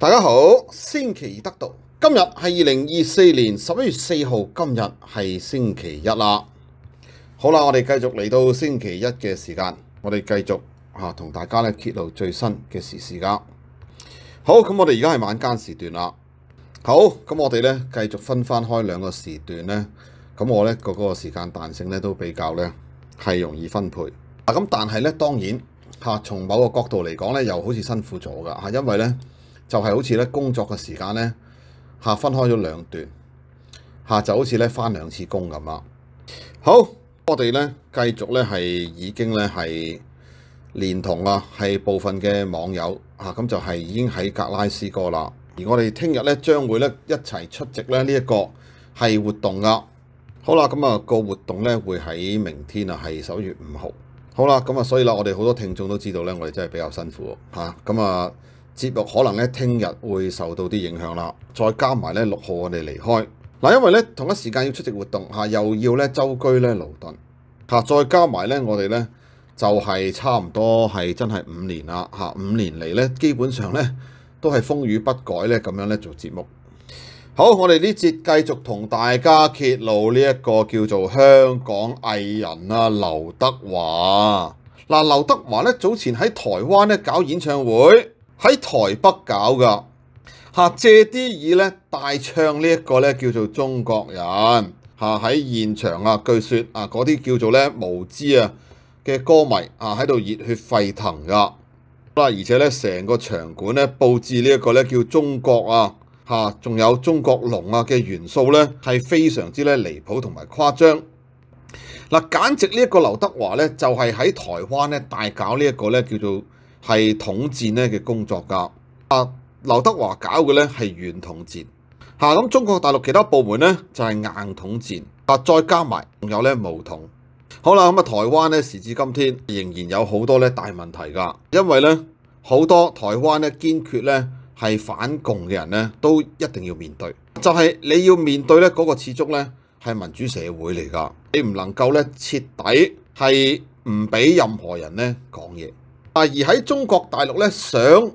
大家好，星期得道，今日系二零二四年十一月四号，今日系星期一啦。好啦，我哋继续嚟到星期一嘅时间，我哋继续吓同大家咧揭露最新嘅时时间。好咁，我哋而家系晚间时段啦。好咁，我哋咧继续分翻开两个时段咧，咁我咧个嗰个时间弹性咧都比较咧系容易分配啊。咁但系咧，当然吓从某个角度嚟讲咧，又好似辛苦咗噶吓，因为咧。就係好似咧工作嘅時間咧嚇分開咗兩段嚇就好似咧翻兩次工咁啦。好，我哋咧繼續咧係已經咧係連同啊係部分嘅網友嚇咁就係已經喺格拉斯哥啦。而我哋聽日咧將會咧一齊出席咧呢一個係活動噶。好啦，咁啊個活動咧會喺明天啊係十一月五號。好啦，咁啊所以啦，我哋好多聽眾都知道咧，我哋真係比較辛苦嚇咁啊。節目可能咧，聽日會受到啲影響啦。再加埋咧，六號我哋離開嗱，因為咧同一時間要出席活動嚇，又要咧周居咧勞頓嚇，再加埋咧我哋咧就係差唔多係真係五年啦嚇，五年嚟咧基本上咧都係風雨不改咧咁樣咧做節目。好，我哋呢節繼續同大家揭露呢一個叫做香港藝人啊，劉德華嗱。劉德華咧早前喺台灣咧搞演唱會。喺台北搞噶嚇，借啲以咧大唱呢一個咧叫做中國人嚇喺現場啊，據說啊嗰啲叫做咧無知啊嘅歌迷啊喺度熱血沸騰噶啦，而且咧成個場館咧佈置呢一個咧叫中國啊嚇，仲有中國龍啊嘅元素咧係非常之咧離譜同埋誇張，嗱簡直呢一個劉德華咧就係喺台灣咧大搞呢一個咧叫做。係統戰咧嘅工作㗎，啊，劉德華搞嘅咧係軟統戰嚇。咁中國大陸其他部門咧就係硬統戰啊，再加埋仲有咧武統。好啦，咁啊，台灣咧時至今天仍然有好多咧大問題㗎，因為咧好多台灣咧堅決咧係反共嘅人咧都一定要面對，就係你要面對咧嗰個始終咧係民主社會嚟㗎，你唔能夠咧徹底係唔俾任何人咧講嘢。而喺中國大陸咧，想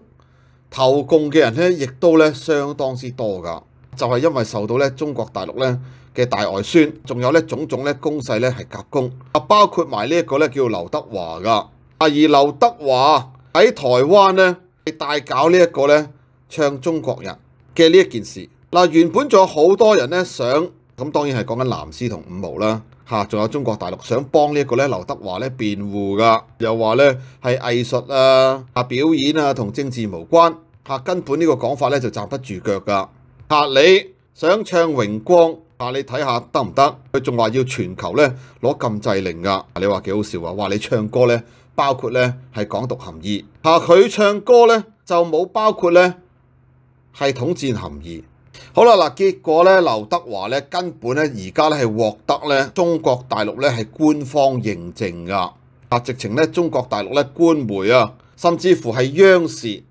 投共嘅人咧，亦都咧相當之多噶，就係因為受到咧中國大陸咧嘅大外宣，仲有咧種種咧攻勢咧係夾攻，啊，包括埋呢一個咧叫劉德華噶，啊，而劉德華喺台灣咧大搞呢一個咧唱中國人嘅呢一件事，嗱，原本仲有好多人咧想，咁當然係講緊藍絲同五毛啦。嚇，仲有中國大陸想幫呢一個咧，劉德華咧辯護噶，又話咧係藝術啊、啊表演啊同政治無關，嚇根本呢個講法咧就站不住腳噶。嚇你想唱榮光，啊！你睇下得唔得？佢仲話要全球咧攞禁制令噶，你話幾好笑啊？話你唱歌咧，包括咧係港独含義，嚇佢唱歌咧就冇包括咧系統戰含义。好啦，嗱，结果咧，刘德华咧，根本咧，而家咧系获得咧，中国大陆咧系官方认证噶，啊，直情咧，中国大陆咧官媒啊，甚至乎系央视，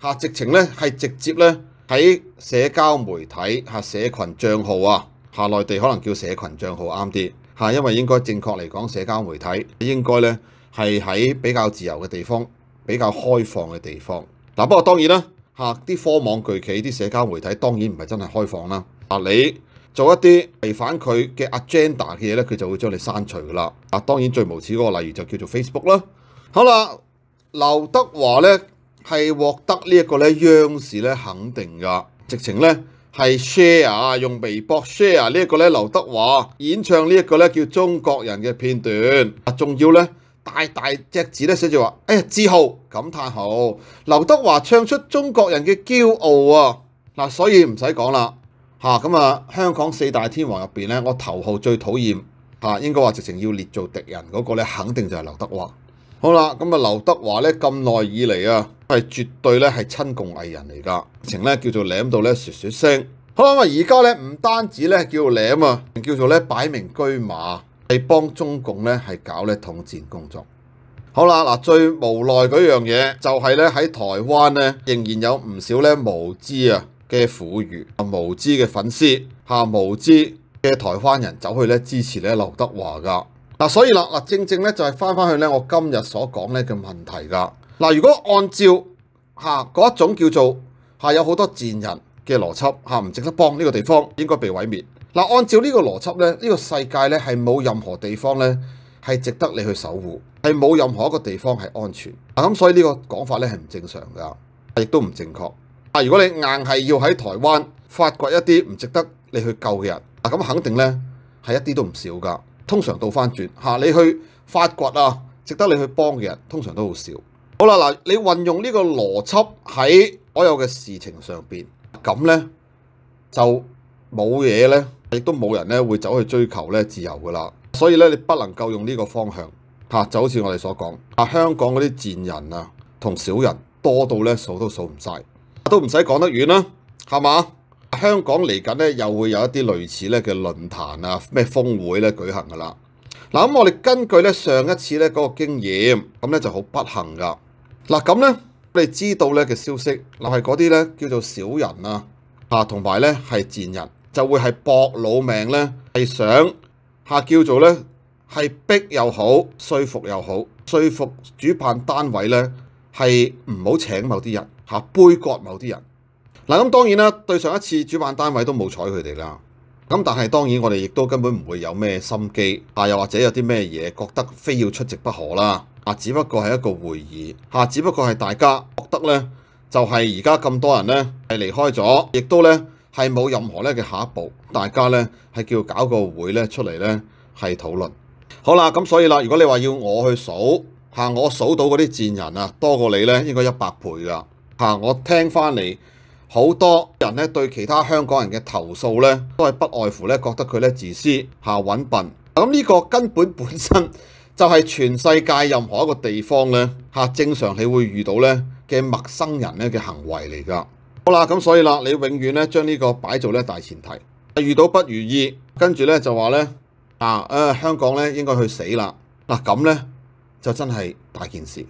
吓，直情咧系直接咧喺社交媒体吓社群账号啊，吓内地可能叫社群账号啱啲，吓，因为应该正确嚟讲，社交媒体应该咧系喺比较自由嘅地方，比较开放嘅地方。嗱，不过当然啦。嚇！啲科網巨企、啲社交媒體當然唔係真係開放啦。啊，你做一啲違反佢嘅 agenda 嘅嘢咧，佢就會將你刪除噶啦。啊，當然最無恥嗰個例如就叫做 Facebook 啦。好啦，劉德華咧係獲得呢一個咧央視咧肯定噶，直情咧係 share 用微博 share 呢一個咧劉德華演唱呢一個咧叫中國人嘅片段。啊，仲要咧。大大隻字咧寫住話，哎呀自豪！感嘆號，劉德華唱出中國人嘅驕傲啊！嗱，所以唔使講啦嚇，咁啊香港四大天王入邊咧，我頭號最討厭嚇，應該話直情要列做敵人嗰個咧，肯定就係劉德華。好啦，咁啊劉德華咧咁耐以嚟啊，係絕對咧係親共藝人嚟噶，情咧叫做舐到咧説説聲。好啦，咁啊而家咧唔單止咧叫做舐啊，叫做咧擺明居馬。係帮中共咧系搞咧统战工作，好啦嗱，最无奈嗰样嘢就系咧喺台湾咧仍然有唔少咧无知啊嘅苦孺啊无知嘅粉丝吓无知嘅台湾人走去咧支持咧刘德华噶嗱，所以啦嗱，正正咧就系翻翻去咧我今日所讲咧嘅问题噶嗱，如果按照吓嗰一种叫做吓有好多战人嘅逻辑吓唔值得帮呢个地方应该被毁灭。嗱，按照呢個邏輯咧，呢個世界咧係冇任何地方咧係值得你去守護，係冇任何一個地方係安全。啊，咁所以呢個講法咧係唔正常㗎，亦都唔正確。啊，如果你硬係要喺台灣發掘一啲唔值得你去救嘅人，啊，咁肯定咧係一啲都唔少㗎。通常倒翻轉嚇，你去發掘啊，值得你去幫嘅人，通常都好少。好啦，嗱，你運用呢個邏輯喺所有嘅事情上邊，咁咧就冇嘢咧。亦都冇人咧會走去追求咧自由噶啦，所以咧你不能夠用呢個方向嚇，就好似我哋所講啊，香港嗰啲賤人啊同小人多到咧數都數唔晒，都唔使講得遠啦，係嘛？香港嚟緊咧又會有一啲類似咧嘅論壇啊，咩峰會咧舉行噶啦。嗱咁我哋根據咧上一次咧嗰個經驗，咁咧就好不幸噶。嗱咁咧，我哋知道咧嘅消息嗱係嗰啲咧叫做小人啊，啊同埋咧係賤人。就會係搏老命咧，係想嚇叫做咧係逼又好，說服又好，說服主辦單位咧係唔好請某啲人嚇背割某啲人。嗱咁當然啦，對上一次主辦單位都冇睬佢哋啦。咁但係當然我哋亦都根本唔會有咩心機啊，又或者有啲咩嘢覺得非要出席不可啦。啊，只不過係一個會議嚇，只不過係大家覺得咧就係而家咁多人咧係離開咗，亦都咧。係冇任何咧嘅下一步，大家咧係叫搞個會咧出嚟咧係討論。好啦，咁所以啦，如果你話要我去數嚇，我數到嗰啲賤人啊多過你咧，應該一百倍㗎嚇。我聽翻嚟，好多人咧對其他香港人嘅投訴咧都係不外乎咧覺得佢咧自私嚇揾笨。咁呢個根本本身 就係全世界任何一個地方咧嚇正常係會遇到咧嘅陌生人咧嘅行為嚟㗎。好啦，咁所以啦，你永远咧将呢个摆做咧大前提，遇到不如意，跟住咧就话咧啊，诶，香港咧应该去死啦，嗱咁咧就真系大件事。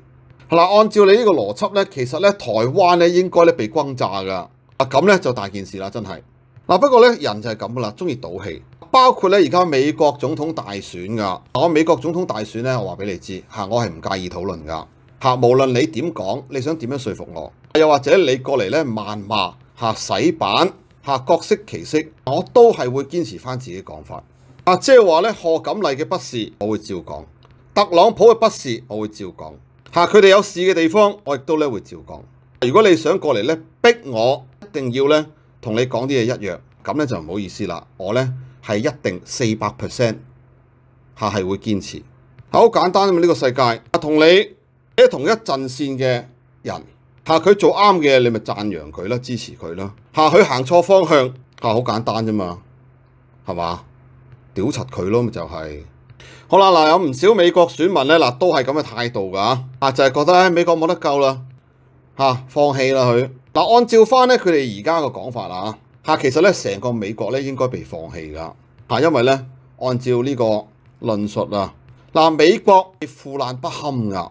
嗱，按照你呢个逻辑咧，其实咧台湾咧应该咧被轰炸噶，啊咁咧就大件事啦，真系。嗱不过咧人就系咁噶啦，中意赌气，包括咧而家美国总统大选噶，我美国总统大选咧，我话俾你知吓，我系唔介意讨论噶。嚇！無論你點講，你想點樣說服我，又或者你過嚟咧，漫罵嚇、洗版嚇，各色其色，我都係會堅持翻自己講法。啊，即係話咧，何錦麗嘅不是，我會照講；特朗普嘅不是，我會照講。嚇，佢哋有事嘅地方，我亦都咧會照講。如果你想過嚟咧逼我，一定要咧同你講啲嘢一樣，咁咧就唔好意思啦。我咧係一定四百 percent 嚇係會堅持，好簡單咁呢個世界啊，同你。喺同一阵线嘅人，吓佢做啱嘅你咪赞扬佢啦，支持佢啦。吓佢行错方向，吓好简单啫嘛，系嘛？屌柒佢咯，就系好啦。嗱，有唔少美国选民咧，嗱都系咁嘅态度噶啊，就系觉得咧美国冇得救啦，吓放弃啦佢嗱。按照翻咧佢哋而家嘅讲法啦，吓其实咧成个美国咧应该被放弃噶吓，因为咧按照呢个论述啊，嗱美国系腐烂不堪噶。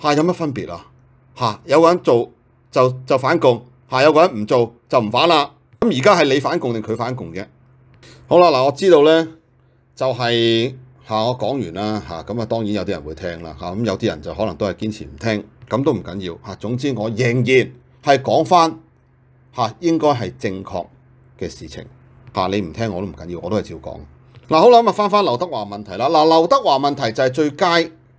嚇有乜分別啊？嚇有個人做就就反共，嚇有個人唔做就唔反啦。咁而家係你反共定佢反共嘅？好啦，嗱我知道咧，就係嚇我講完啦嚇，咁啊當然有啲人會聽啦嚇，咁有啲人就可能都係堅持唔聽，咁都唔緊要嚇。總之我仍然係講翻嚇應該係正確嘅事情嚇，你唔聽我都唔緊要，我都係照講。嗱好啦咁啊，翻翻劉德華問題啦。嗱劉德華問題就係最佳。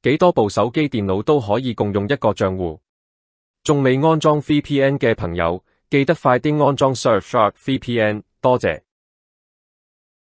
几多部手机、电脑都可以共用一个账户，仲未安装 VPN 嘅朋友，记得快啲安装 Surfshark VPN，多谢。